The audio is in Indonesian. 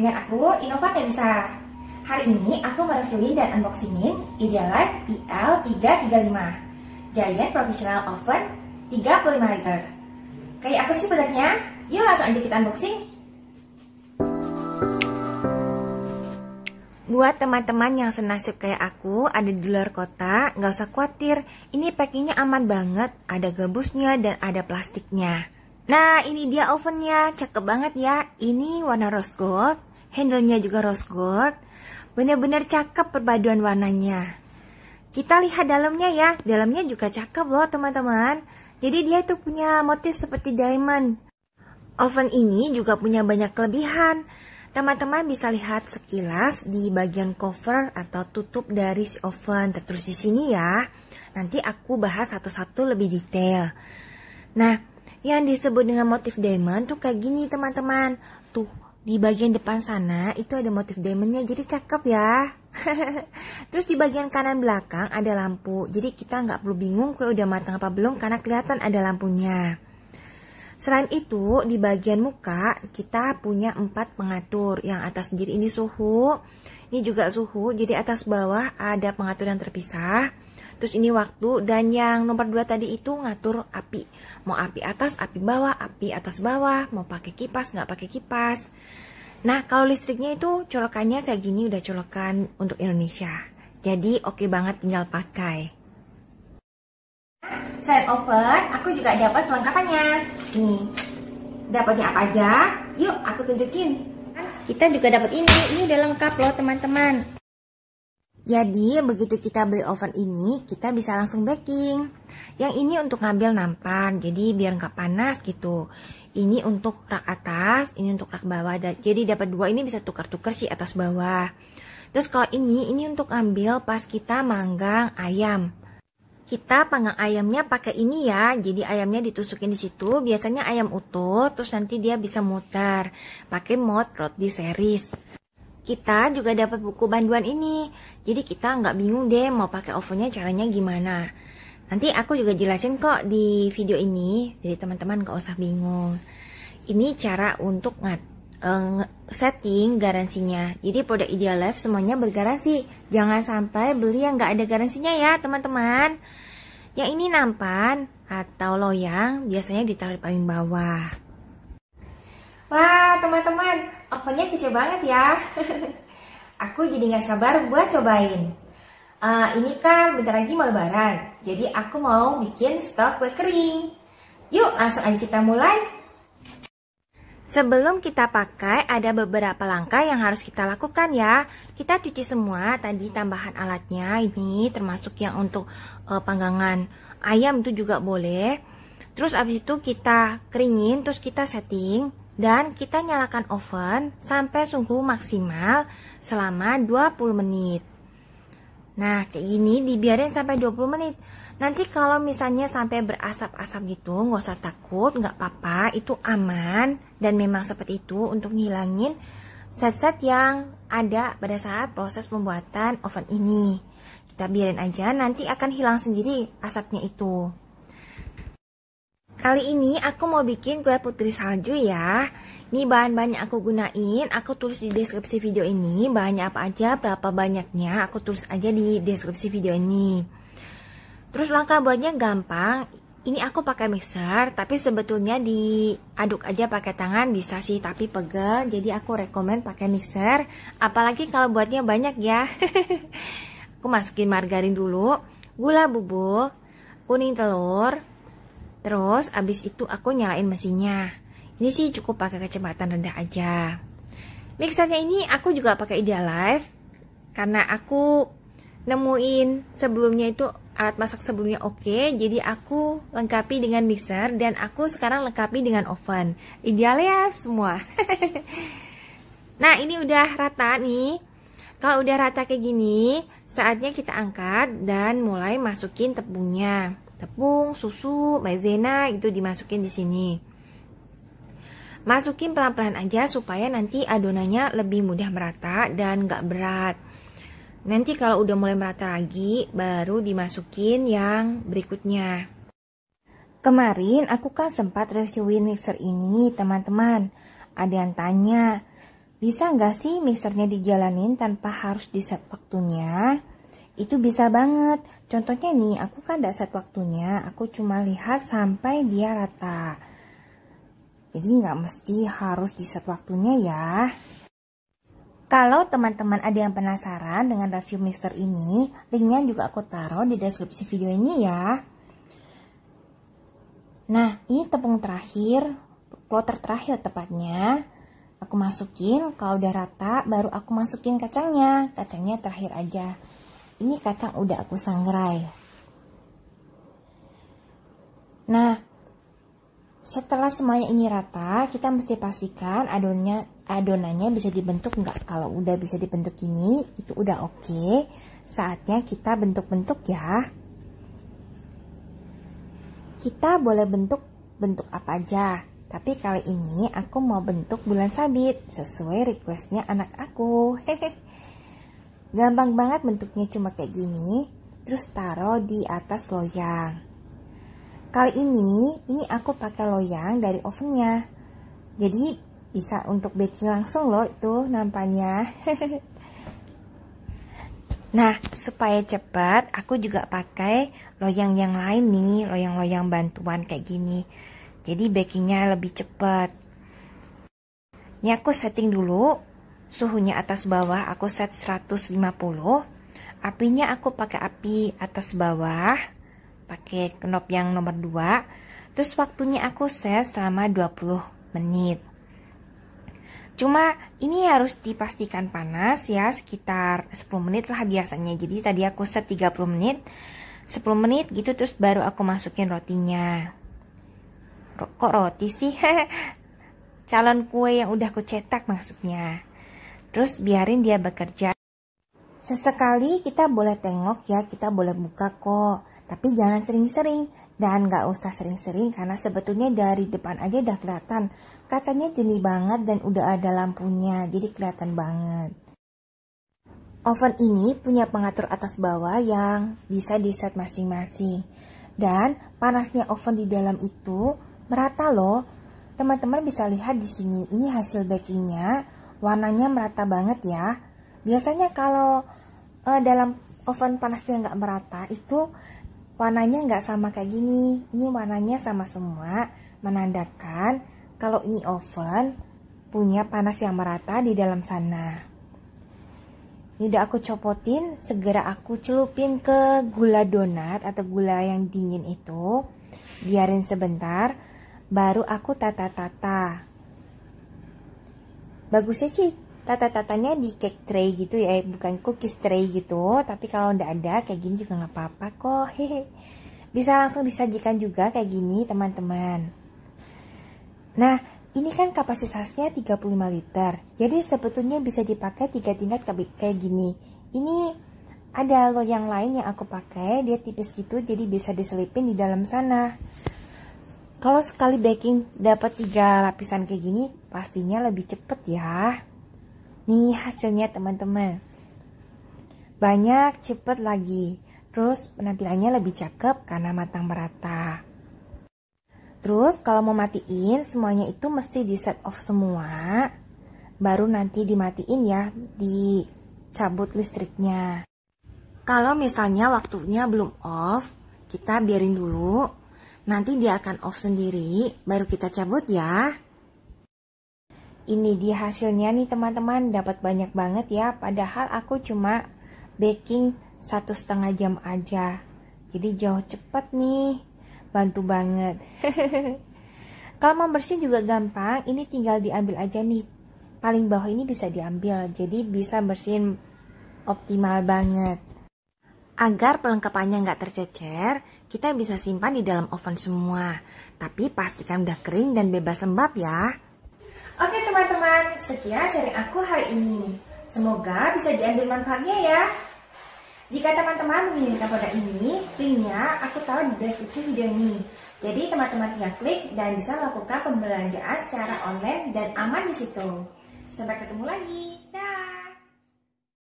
Dengan aku, Innova Melisa. Hari ini aku mereviewi dan unboxingin Idealife IL335 Giant Professional Oven 35 liter Kayak apa sih produknya? Yuk langsung aja kita unboxing Buat teman-teman yang senasib kayak aku, ada di luar kota, nggak usah khawatir. Ini packingnya aman banget, ada gabusnya dan ada plastiknya. Nah, ini dia ovennya, cakep banget ya. Ini warna rose gold, handlenya juga rose gold. Bener-bener cakep perpaduan warnanya. Kita lihat dalamnya ya, dalamnya juga cakep loh teman-teman. Jadi dia itu punya motif seperti diamond. Oven ini juga punya banyak kelebihan. Teman-teman bisa lihat sekilas di bagian cover atau tutup dari si oven terus di sini ya. Nanti aku bahas satu-satu lebih detail. Nah, yang disebut dengan motif diamond tuh kayak gini teman-teman. Tuh, di bagian depan sana itu ada motif diamondnya jadi cakep ya. Terus di bagian kanan belakang ada lampu. Jadi kita nggak perlu bingung kue udah matang apa belum karena kelihatan ada lampunya. Selain itu di bagian muka kita punya empat pengatur. Yang atas sendiri ini suhu. Ini juga suhu. Jadi atas bawah ada pengatur yang terpisah. Terus ini waktu dan yang nomor dua tadi itu ngatur api. Mau api atas, api bawah, api atas bawah, mau pakai kipas, nggak pakai kipas. Nah, kalau listriknya itu colokannya kayak gini udah colokan untuk Indonesia. Jadi oke okay banget tinggal pakai. Selain over. aku juga dapat perlengkapannya. Ini dapatnya apa aja? Yuk, aku tunjukin. Kita juga dapat ini. Ini udah lengkap loh, teman-teman. Jadi begitu kita beli oven ini kita bisa langsung baking. Yang ini untuk ngambil nampan, jadi biar nggak panas gitu. Ini untuk rak atas, ini untuk rak bawah. Jadi dapat dua ini bisa tukar-tukar sih atas bawah. Terus kalau ini, ini untuk ngambil pas kita manggang ayam. Kita panggang ayamnya pakai ini ya, jadi ayamnya ditusukin di situ. Biasanya ayam utuh, terus nanti dia bisa muter pakai mod roti series. Kita juga dapat buku banduan ini, jadi kita nggak bingung deh mau pakai ovennya caranya gimana. Nanti aku juga jelasin kok di video ini, jadi teman-teman nggak usah bingung. Ini cara untuk ngat eh, setting garansinya. Jadi produk Ideal Life semuanya bergaransi. Jangan sampai beli yang nggak ada garansinya ya teman-teman. Yang ini nampan atau loyang biasanya ditaruh paling bawah. Wah teman-teman ovennya kecil banget ya. aku jadi gak sabar buat cobain. Uh, ini kan bentar lagi mau lebaran, jadi aku mau bikin stok kue kering. Yuk langsung aja kita mulai. Sebelum kita pakai, ada beberapa langkah yang harus kita lakukan ya. Kita cuci semua tadi tambahan alatnya ini, termasuk yang untuk uh, panggangan ayam itu juga boleh. Terus abis itu kita keringin, terus kita setting dan kita nyalakan oven sampai suhu maksimal selama 20 menit. Nah, kayak gini dibiarin sampai 20 menit. Nanti kalau misalnya sampai berasap-asap gitu, nggak usah takut, nggak apa-apa, itu aman. Dan memang seperti itu untuk ngilangin set-set yang ada pada saat proses pembuatan oven ini. Kita biarin aja, nanti akan hilang sendiri asapnya itu. Kali ini aku mau bikin kue putri salju ya. Ini bahan bahannya aku gunain, aku tulis di deskripsi video ini. Bahannya apa aja, berapa banyaknya, aku tulis aja di deskripsi video ini. Terus langkah buatnya gampang. Ini aku pakai mixer, tapi sebetulnya diaduk aja pakai tangan bisa sih, tapi pegel. Jadi aku rekomen pakai mixer, apalagi kalau buatnya banyak ya. aku masukin margarin dulu, gula bubuk, kuning telur, Terus abis itu aku nyalain mesinnya. Ini sih cukup pakai kecepatan rendah aja. Mixernya ini aku juga pakai Idealife karena aku nemuin sebelumnya itu alat masak sebelumnya oke, okay, jadi aku lengkapi dengan mixer dan aku sekarang lengkapi dengan oven. Ideal ya semua. nah, ini udah rata nih. Kalau udah rata kayak gini, saatnya kita angkat dan mulai masukin tepungnya tepung, susu, maizena itu dimasukin di sini. Masukin pelan-pelan aja supaya nanti adonannya lebih mudah merata dan gak berat. Nanti kalau udah mulai merata lagi, baru dimasukin yang berikutnya. Kemarin aku kan sempat reviewin mixer ini teman-teman. Ada yang tanya, bisa nggak sih mixernya dijalanin tanpa harus di set waktunya? Itu bisa banget, Contohnya nih, aku kan tidak set waktunya, aku cuma lihat sampai dia rata. Jadi nggak mesti harus di set waktunya ya. Kalau teman-teman ada yang penasaran dengan review mixer ini, linknya juga aku taruh di deskripsi video ini ya. Nah, ini tepung terakhir, kloter terakhir tepatnya. Aku masukin, kalau udah rata, baru aku masukin kacangnya. Kacangnya terakhir aja ini kacang udah aku sangrai nah setelah semuanya ini rata kita mesti pastikan adonnya adonannya bisa dibentuk nggak kalau udah bisa dibentuk ini itu udah oke okay. saatnya kita bentuk-bentuk ya kita boleh bentuk bentuk apa aja tapi kali ini aku mau bentuk bulan sabit sesuai requestnya anak aku hehehe Gampang banget bentuknya cuma kayak gini, terus taruh di atas loyang. Kali ini, ini aku pakai loyang dari ovennya. Jadi bisa untuk baking langsung loh itu nampaknya. nah, supaya cepat, aku juga pakai loyang yang lain nih, loyang-loyang bantuan kayak gini. Jadi bakingnya lebih cepat. Ini aku setting dulu Suhunya atas bawah aku set 150. Apinya aku pakai api atas bawah, pakai knob yang nomor 2. Terus waktunya aku set selama 20 menit. Cuma ini harus dipastikan panas ya sekitar 10 menit lah biasanya. Jadi tadi aku set 30 menit, 10 menit gitu terus baru aku masukin rotinya. Kok roti sih? Calon kue yang udah aku cetak maksudnya. Terus biarin dia bekerja. Sesekali kita boleh tengok ya, kita boleh buka kok. Tapi jangan sering-sering dan gak usah sering-sering karena sebetulnya dari depan aja udah kelihatan. Kacanya jernih banget dan udah ada lampunya, jadi kelihatan banget. Oven ini punya pengatur atas bawah yang bisa di set masing-masing. Dan panasnya oven di dalam itu merata loh. Teman-teman bisa lihat di sini, ini hasil bakingnya warnanya merata banget ya biasanya kalau e, dalam oven panasnya nggak merata itu warnanya nggak sama kayak gini ini warnanya sama semua menandakan kalau ini oven punya panas yang merata di dalam sana ini udah aku copotin segera aku celupin ke gula donat atau gula yang dingin itu biarin sebentar baru aku tata-tata bagusnya sih tata-tatanya di cake tray gitu ya eh, bukan cookies tray gitu tapi kalau ndak ada kayak gini juga nggak apa-apa kok hehe bisa langsung disajikan juga kayak gini teman-teman nah ini kan kapasitasnya 35 liter jadi sebetulnya bisa dipakai tiga tingkat kayak gini ini ada loh yang lain yang aku pakai dia tipis gitu jadi bisa diselipin di dalam sana kalau sekali baking dapat tiga lapisan kayak gini Pastinya lebih cepat ya. Nih hasilnya teman-teman. Banyak cepet lagi. Terus penampilannya lebih cakep karena matang merata. Terus kalau mau matiin semuanya itu mesti di set off semua. Baru nanti dimatiin ya, dicabut listriknya. Kalau misalnya waktunya belum off, kita biarin dulu. Nanti dia akan off sendiri, baru kita cabut ya. Ini dia hasilnya nih teman-teman, dapat banyak banget ya. Padahal aku cuma baking satu setengah jam aja. Jadi jauh cepet nih, bantu banget. Kalau mau juga gampang, ini tinggal diambil aja nih. Paling bawah ini bisa diambil, jadi bisa bersihin optimal banget. Agar pelengkapannya nggak tercecer, kita bisa simpan di dalam oven semua. Tapi pastikan udah kering dan bebas lembab ya teman-teman, sekian sharing aku hari ini. Semoga bisa diambil manfaatnya ya. Jika teman-teman menginginkan produk ini, linknya aku taruh di deskripsi video ini. Jadi teman-teman tinggal klik dan bisa melakukan pembelanjaan secara online dan aman di situ. Sampai ketemu lagi.